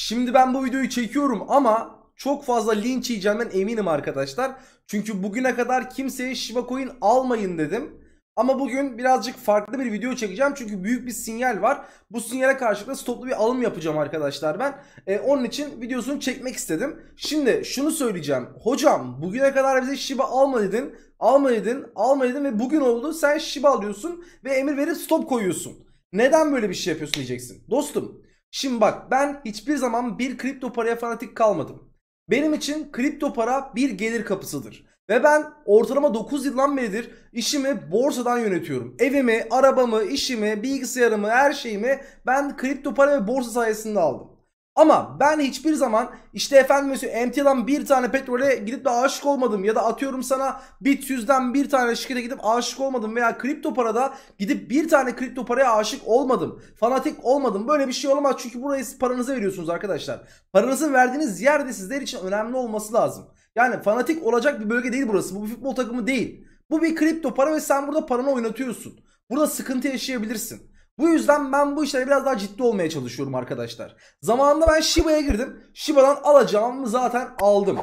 Şimdi ben bu videoyu çekiyorum ama çok fazla linç yiyeceğimden eminim arkadaşlar. Çünkü bugüne kadar kimseye Shiba Coin almayın dedim. Ama bugün birazcık farklı bir video çekeceğim çünkü büyük bir sinyal var. Bu sinyale karşılıklı stoplu bir alım yapacağım arkadaşlar ben. E, onun için videosunu çekmek istedim. Şimdi şunu söyleyeceğim. Hocam bugüne kadar bize Shiba alma dedin, alma dedin, alma dedin ve bugün oldu. Sen Shiba alıyorsun ve emir verip stop koyuyorsun. Neden böyle bir şey yapıyorsun diyeceksin. Dostum Şimdi bak ben hiçbir zaman bir kripto paraya fanatik kalmadım. Benim için kripto para bir gelir kapısıdır. Ve ben ortalama 9 yıldan beridir işimi borsadan yönetiyorum. Evimi, arabamı, işimi, bilgisayarımı, her şeyimi ben kripto para ve borsa sayesinde aldım. Ama ben hiçbir zaman işte efendim mesela MTL'dan bir tane petrole gidip de aşık olmadım ya da atıyorum sana bit bir tane şirkete gidip aşık olmadım veya kripto parada gidip bir tane kripto paraya aşık olmadım. Fanatik olmadım. Böyle bir şey olamaz çünkü burayı paranızı veriyorsunuz arkadaşlar. paranızı verdiğiniz yer de sizler için önemli olması lazım. Yani fanatik olacak bir bölge değil burası. Bu bir futbol takımı değil. Bu bir kripto para ve sen burada paranı oynatıyorsun. Burada sıkıntı yaşayabilirsin. Bu yüzden ben bu işlere biraz daha ciddi olmaya çalışıyorum arkadaşlar. Zamanında ben Shiba'ya girdim. Shiba'dan alacağımı zaten aldım.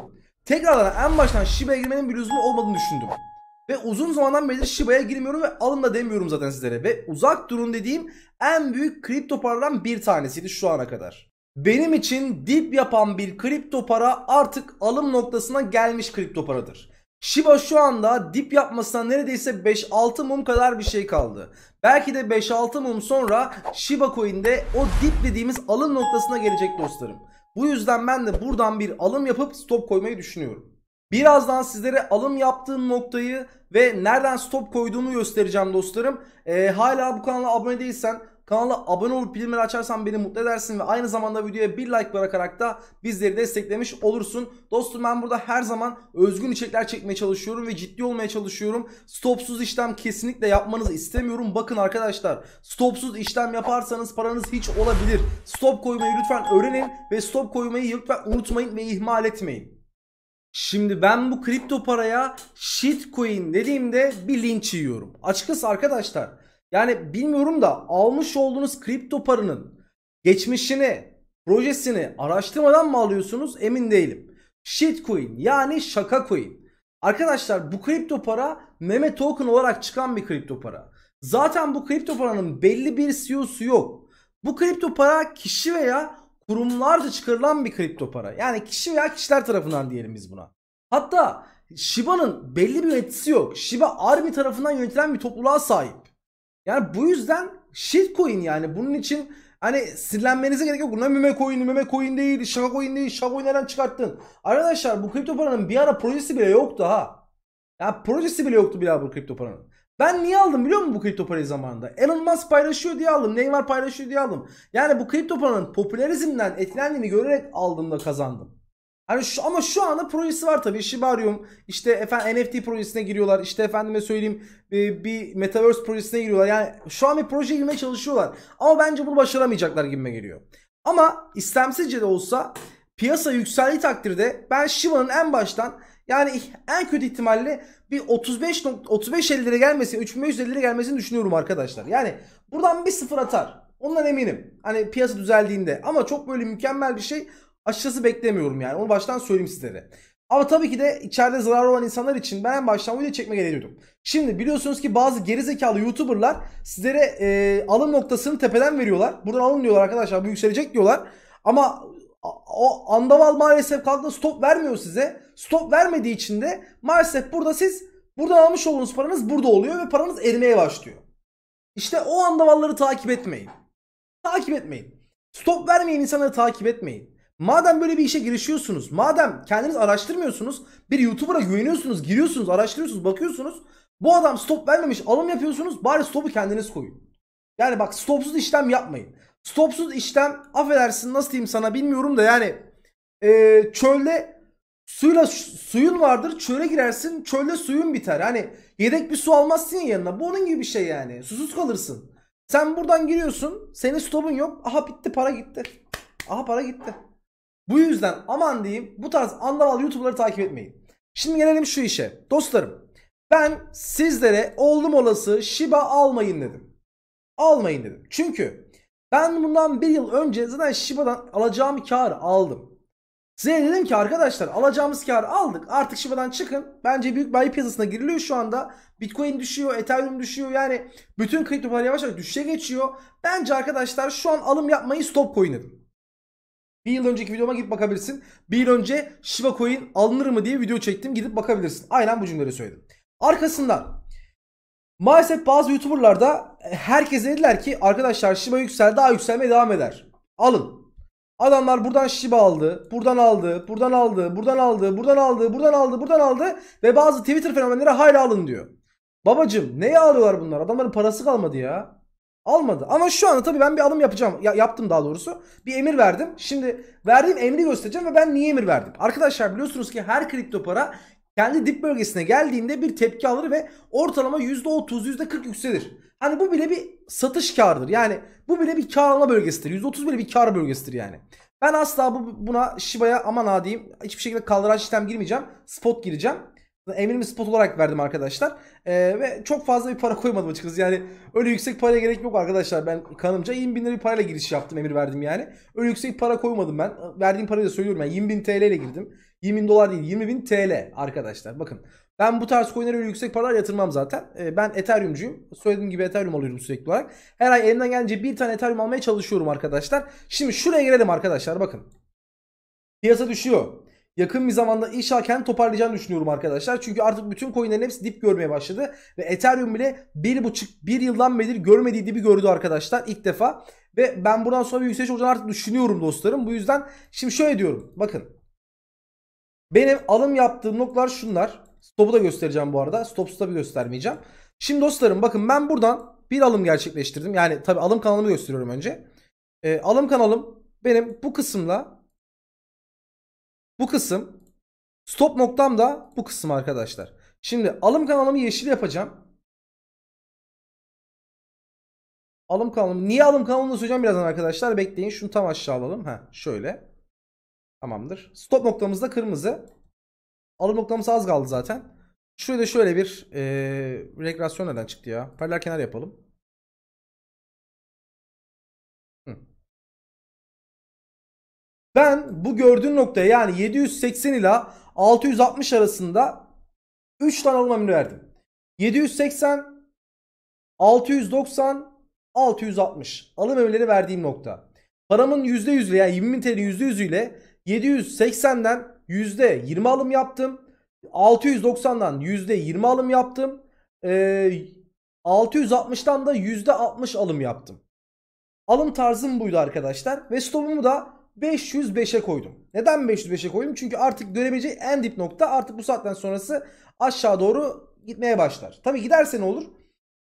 Tekrardan en baştan Shiba'ya girmenin bir lüzumu olmadığını düşündüm. Ve uzun zamandan beri Shiba'ya girmiyorum ve alın da demiyorum zaten sizlere. Ve uzak durun dediğim en büyük kripto paradan bir tanesiydi şu ana kadar. Benim için dip yapan bir kripto para artık alım noktasına gelmiş kripto paradır. Shiba şu anda dip yapmasına neredeyse 5-6 mum kadar bir şey kaldı. Belki de 5-6 mum sonra Shiba Coin'de o dip dediğimiz alım noktasına gelecek dostlarım. Bu yüzden ben de buradan bir alım yapıp stop koymayı düşünüyorum. Birazdan sizlere alım yaptığım noktayı ve nereden stop koyduğumu göstereceğim dostlarım. Ee, hala bu kanala abone değilsen Kanala abone olup bildirimleri açarsan beni mutlu edersin ve aynı zamanda videoya bir like bırakarak da bizleri desteklemiş olursun. Dostum ben burada her zaman özgün içerikler çekmeye çalışıyorum ve ciddi olmaya çalışıyorum. Stopsuz işlem kesinlikle yapmanızı istemiyorum. Bakın arkadaşlar stopsuz işlem yaparsanız paranız hiç olabilir. Stop koymayı lütfen öğrenin ve stop koymayı lütfen unutmayın ve ihmal etmeyin. Şimdi ben bu kripto paraya shitcoin dediğimde bir linç yiyorum. Açıkçası arkadaşlar yani bilmiyorum da almış olduğunuz kripto paranın geçmişini, projesini araştırmadan mı alıyorsunuz emin değilim. Shitcoin yani şaka coin. Arkadaşlar bu kripto para meme token olarak çıkan bir kripto para. Zaten bu kripto paranın belli bir CEO'su yok. Bu kripto para kişi veya kurumlarca çıkarılan bir kripto para. Yani kişi veya kişiler tarafından diyelim biz buna. Hatta Shiba'nın belli bir yöneticisi yok. Shiba Army tarafından yönetilen bir topluluğa sahip. Yani bu yüzden shitcoin yani bunun için hani sinirlenmenize gerek yok. Ne meme coin, meme coin değil, shaka coin değil, shaka coin nereden çıkarttın? Arkadaşlar bu kripto paranın bir ara projesi bile yoktu ha. Ya projesi bile yoktu bir ara bu kripto paranın. Ben niye aldım biliyor musun bu kripto parayı zamanında? Elon Musk paylaşıyor diye aldım. Neymar paylaşıyor diye aldım. Yani bu kripto paranın popülerizmden etkilendiğini görerek aldım da kazandım. Hani şu, ama şu anda projesi var tabii. Shibarium işte efendim NFT projesine giriyorlar. İşte efendime söyleyeyim e, bir Metaverse projesine giriyorlar. Yani şu an bir proje girmeye çalışıyorlar. Ama bence bunu başaramayacaklar gibime geliyor. Ama istemsizce de olsa piyasa yükseldiği takdirde ben Shiba'nın en baştan yani en kötü ihtimalle bir 35 35 50'lere gelmesi, 3500 50'lere gelmesini düşünüyorum arkadaşlar. Yani buradan bir sıfır atar. Ondan eminim. Hani piyasa düzeldiğinde ama çok böyle mükemmel bir şey Açıkçası beklemiyorum yani. Onu baştan söyleyeyim sizlere. Ama tabii ki de içeride zararlı olan insanlar için ben en baştan video çekmek ediyordum. Şimdi biliyorsunuz ki bazı gerizekalı YouTuber'lar sizlere e, alım noktasını tepeden veriyorlar. Buradan alın diyorlar arkadaşlar bu yükselecek diyorlar. Ama o andaval maalesef kalktığında stop vermiyor size. Stop vermediği için de maalesef burada siz buradan almış olduğunuz paranız burada oluyor ve paranız erimeye başlıyor. İşte o andavalları takip etmeyin. Takip etmeyin. Stop vermeyen insanları takip etmeyin. Madem böyle bir işe girişiyorsunuz, madem kendiniz araştırmıyorsunuz, bir YouTuber'a güveniyorsunuz, giriyorsunuz, araştırıyorsunuz, bakıyorsunuz. Bu adam stop vermemiş, alım yapıyorsunuz, bari stopu kendiniz koyun. Yani bak stopsuz işlem yapmayın. Stopsuz işlem, affedersin nasıl diyeyim sana bilmiyorum da yani e, çölde suyla suyun vardır, çöle girersin, çölde suyun biter. Hani yedek bir su almazsın yanına, bu onun gibi bir şey yani. Susuz kalırsın. Sen buradan giriyorsun, senin stopun yok, aha bitti para gitti. Aha para gitti. Bu yüzden aman diyeyim bu tarz andaval YouTuber'ları takip etmeyin. Şimdi gelelim şu işe. Dostlarım ben sizlere oldum olası Shiba almayın dedim. Almayın dedim. Çünkü ben bundan bir yıl önce zaten Shiba'dan alacağım karı aldım. Size dedim ki arkadaşlar alacağımız karı aldık artık Shiba'dan çıkın. Bence büyük bayi piyasasına giriliyor şu anda. Bitcoin düşüyor, Ethereum düşüyor yani bütün kripto paralar yavaş yavaş düşüşe geçiyor. Bence arkadaşlar şu an alım yapmayı stop koyun dedim. Bir yıl önceki videoma gidip bakabilirsin. Bir yıl önce Shiba Coin alınır mı diye video çektim. Gidip bakabilirsin. Aynen bu cümleleri söyledim. Arkasından maalesef bazı YouTuber'lar da e, herkese dediler ki arkadaşlar Shiba yüksel daha yükselmeye devam eder. Alın. Adamlar buradan Shiba aldı, buradan aldı, buradan aldı, buradan aldı, buradan aldı, buradan aldı, buradan aldı ve bazı Twitter fenomenleri hayra alın diyor. Babacım neye alıyorlar bunlar? Adamların parası kalmadı ya. Almadı. Ama şu anda tabii ben bir alım yapacağım. Ya, yaptım daha doğrusu. Bir emir verdim. Şimdi verdiğim emri göstereceğim ve ben niye emir verdim. Arkadaşlar biliyorsunuz ki her kripto para kendi dip bölgesine geldiğinde bir tepki alır ve ortalama %30 %40 yükselir. Hani bu bile bir satış karıdır. Yani bu bile bir alma bölgesidir. %30 bile bir kar bölgesidir yani. Ben asla bu, buna Shiba'ya aman ha diyeyim. Hiçbir şekilde kaldıraç sistem girmeyeceğim. Spot gireceğim. Eminimi spot olarak verdim arkadaşlar. Ee, ve çok fazla bir para koymadım açıkçası. Yani öyle yüksek paraya gerek yok arkadaşlar. Ben kanımca 20 bin lira bir parayla giriş yaptım. Emir verdim yani. Öyle yüksek para koymadım ben. Verdiğim parayı da söylüyorum. Yani 20 bin TL ile girdim. 20 bin dolar değil 20 bin TL arkadaşlar. Bakın ben bu tarz coinlere öyle yüksek paralar yatırmam zaten. Ee, ben Ethereum'cuyum. Söylediğim gibi Ethereum alıyorum sürekli olarak. Her ay elimden gelince bir tane Ethereum almaya çalışıyorum arkadaşlar. Şimdi şuraya gelelim arkadaşlar bakın. Piyasa düşüyor yakın bir zamanda inşallah kendi toparlayacağını düşünüyorum arkadaşlar. Çünkü artık bütün coinlerin hepsi dip görmeye başladı. Ve Ethereum bile bir buçuk bir yıldan beri görmediği dibi gördü arkadaşlar ilk defa. Ve ben buradan sonra bir yükseliş olacağını artık düşünüyorum dostlarım. Bu yüzden şimdi şöyle diyorum. Bakın. Benim alım yaptığım noktalar şunlar. Stop'u da göstereceğim bu arada. Stop stop'u göstermeyeceğim. Şimdi dostlarım bakın ben buradan bir alım gerçekleştirdim. Yani tabi alım kanalımı gösteriyorum önce. E, alım kanalım benim bu kısımla bu kısım stop noktam da bu kısım arkadaşlar. Şimdi alım kanalımı yeşil yapacağım. Alım kanalımı. Niye alım kanalımı söyleyeceğim birazdan arkadaşlar. Bekleyin şunu tam aşağı alalım. Ha şöyle. Tamamdır. Stop noktamız da kırmızı. Alım noktamız az kaldı zaten. Şurada şöyle bir ee, rekreasyon neden çıktı ya. Paralel kenar yapalım. Ben bu gördüğün noktaya yani 780 ile 660 arasında 3 tane alım emri verdim. 780, 690, 660 alım emirleri verdiğim nokta. Paramın %100 ile yani 20.000 TL %100 ile 780'den %20 alım yaptım. 690'dan %20 alım yaptım. Ee, 660'dan da %60 alım yaptım. Alım tarzım buydu arkadaşlar. Ve stopumu da 505'e koydum. Neden 505'e koydum? Çünkü artık dönemeyeceği en dip nokta artık bu saatten sonrası aşağı doğru gitmeye başlar. Tabi giderse ne olur?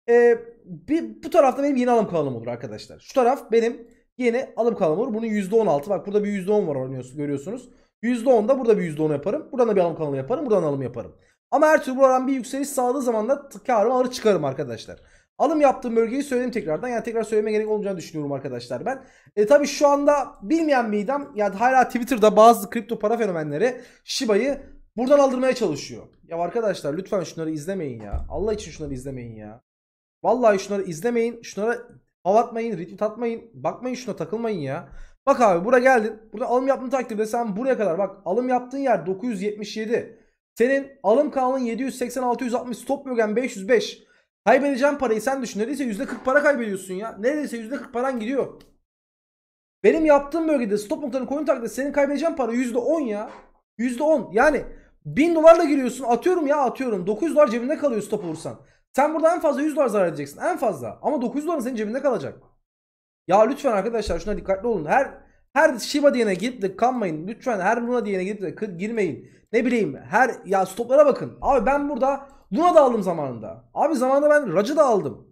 Ee, bir, bu tarafta benim yeni alım kanalım olur arkadaşlar. Şu taraf benim yeni alım kanalım olur. Bunun %16 bak burada bir %10 var oynuyorsun, görüyorsunuz. %10 da burada bir %10 yaparım. Buradan da bir alım kalanı yaparım. Buradan alım yaparım. Ama her türlü buradan bir yükseliş sağladığı zaman da karımı alır çıkarım arkadaşlar. Alım yaptığım bölgeyi söyleyeyim tekrardan. Yani tekrar söyleme gerek olmayacağını düşünüyorum arkadaşlar ben. E tabi şu anda bilmeyen midem yani hala Twitter'da bazı kripto para fenomenleri Shiba'yı buradan aldırmaya çalışıyor. Ya arkadaşlar lütfen şunları izlemeyin ya. Allah için şunları izlemeyin ya. Vallahi şunları izlemeyin. Şunlara avatmayın, retweet atmayın. Bakmayın şuna takılmayın ya. Bak abi buraya geldin. Burada alım yaptığın takdirde sen buraya kadar bak alım yaptığın yer 977. Senin alım kanalın 780 660 stop bölgen 505. Kaybedeceğim parayı sen düşün. Neredeyse %40 para kaybediyorsun ya. Neredeyse %40 paran gidiyor. Benim yaptığım bölgede stop noktanın koyun takla senin kaybedeceğin para yüzde %10 ya. yüzde %10. Yani 1000 dolarla giriyorsun. Atıyorum ya atıyorum. 900 dolar cebinde kalıyor stop olursan. Sen burada en fazla 100 dolar zarar edeceksin. En fazla. Ama 900 dolar senin cebinde kalacak. Ya lütfen arkadaşlar şuna dikkatli olun. Her her Shiba diyene gidip de kanmayın. Lütfen her Luna diyene gidip de girmeyin. Ne bileyim her ya stoplara bakın. Abi ben burada Luna da aldım zamanında. Abi zamanında ben Racı da aldım.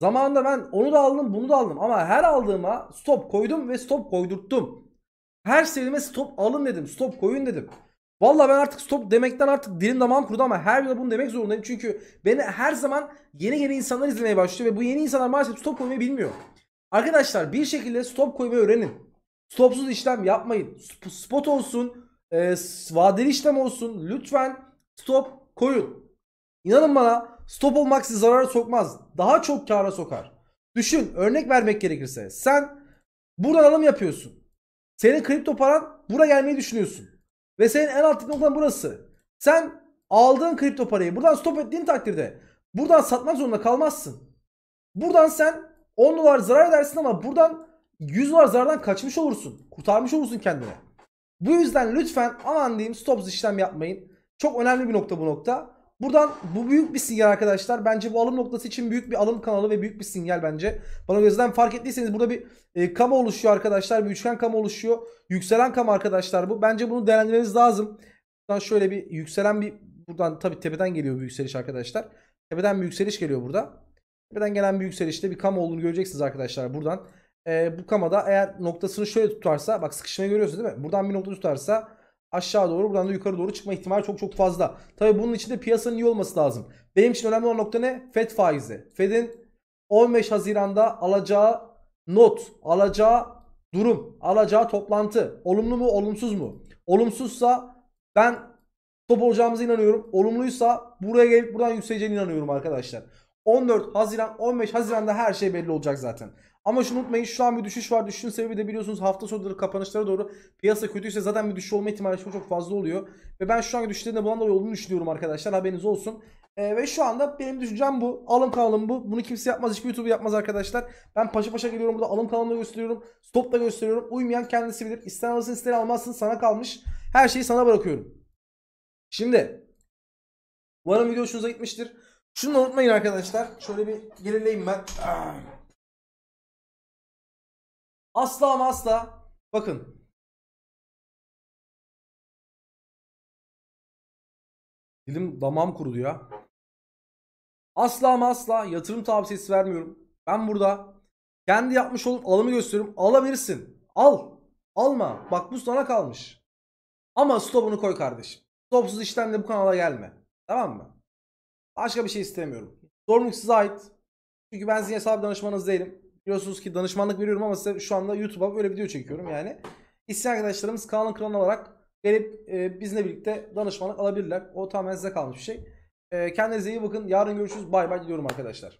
Zamanında ben onu da aldım bunu da aldım. Ama her aldığıma stop koydum ve stop koydurttum. Her serime stop alın dedim. Stop koyun dedim. Valla ben artık stop demekten artık dilim damağım kurudu ama her yıl bunu demek zorundayım. Çünkü beni her zaman yeni yeni insanlar izlemeye başlıyor ve bu yeni insanlar maalesef stop koymayı bilmiyor. Arkadaşlar bir şekilde stop koymayı öğrenin. Stopsuz işlem yapmayın. Spot olsun, e, vadeli işlem olsun. Lütfen stop koyun. İnanın bana stop olmak sizi zarara sokmaz. Daha çok kâra sokar. Düşün örnek vermek gerekirse. Sen buradan alım yapıyorsun. Senin kripto paran buraya gelmeyi düşünüyorsun. Ve senin en alt noktan burası. Sen aldığın kripto parayı buradan stop ettiğin takdirde buradan satmak zorunda kalmazsın. Buradan sen 10 dolar zarar edersin ama buradan 100 var zarardan kaçmış olursun. Kurtarmış olursun kendine. Bu yüzden lütfen aman diyeyim stops işlem yapmayın. Çok önemli bir nokta bu nokta. Buradan bu büyük bir sinyal arkadaşlar. Bence bu alım noktası için büyük bir alım kanalı ve büyük bir sinyal bence. Bana gözden fark ettiyseniz burada bir e, kama oluşuyor arkadaşlar. Bir üçgen kama oluşuyor. Yükselen kama arkadaşlar bu. Bence bunu değerlendirmeniz lazım. Buradan şöyle bir yükselen bir buradan tabii tepeden geliyor bir yükseliş arkadaşlar. Tepeden bir yükseliş geliyor burada. Tepeden gelen bir yükselişte bir kama olduğunu göreceksiniz arkadaşlar buradan e, bu kamada eğer noktasını şöyle tutarsa bak sıkışmayı görüyorsunuz değil mi? Buradan bir nokta tutarsa aşağı doğru buradan da yukarı doğru çıkma ihtimali çok çok fazla. Tabi bunun için de piyasanın iyi olması lazım. Benim için önemli olan nokta ne? Fed faizi. Fed'in 15 Haziran'da alacağı not, alacağı durum, alacağı toplantı olumlu mu olumsuz mu? Olumsuzsa ben top olacağımıza inanıyorum. Olumluysa buraya gelip buradan yükseleceğine inanıyorum arkadaşlar. 14 Haziran 15 Haziran'da her şey belli olacak zaten. Ama şunu unutmayın şu an bir düşüş var. Düşüşün sebebi de biliyorsunuz hafta sonları kapanışlara doğru piyasa kötüyse zaten bir düşüş olma ihtimali çok fazla oluyor. Ve ben şu anki düşüşlerinde bundan dolayı olduğunu düşünüyorum arkadaşlar haberiniz olsun. Ee, ve şu anda benim düşüncem bu. Alım kanalım bu. Bunu kimse yapmaz. Hiçbir YouTube yapmaz arkadaşlar. Ben paşa paşa geliyorum burada alım kanalımda gösteriyorum. Stop da gösteriyorum. Uymayan kendisi bilir. İster alırsın ister almazsın sana kalmış. Her şeyi sana bırakıyorum. Şimdi. Umarım video hoşunuza gitmiştir. Şunu unutmayın arkadaşlar. Şöyle bir gerileyim ben. Ah. Asla ama asla. Bakın. Dilim damağım kurudu ya. Asla ama asla yatırım tavsiyesi vermiyorum. Ben burada kendi yapmış olup alımı gösteriyorum. Alabilirsin. Al. Alma. Bak bu sana kalmış. Ama stopunu koy kardeşim. Stopsuz işlemle bu kanala gelme. Tamam mı? Başka bir şey istemiyorum. Sorumluluk size ait. Çünkü ben sizin hesap danışmanınız değilim. Biliyorsunuz ki danışmanlık veriyorum ama size şu anda YouTube'a böyle video çekiyorum yani. İsteyen arkadaşlarımız kanalın kralı olarak gelip e, bizle birlikte danışmanlık alabilirler. O tamamen size kalmış bir şey. E, kendinize iyi bakın. Yarın görüşürüz. Bay bay diyorum arkadaşlar.